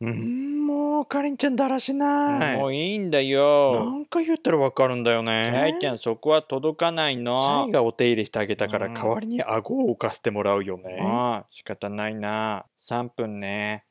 うん、もう、かりんちゃんだらしない。もういいんだよ。なんか言ったらわかるんだよね。かいちゃん、そこは届かないの。チャイがお手入れしてあげたから、代わりに顎を置かせてもらうよね。ああ、仕方ないな。3分ね。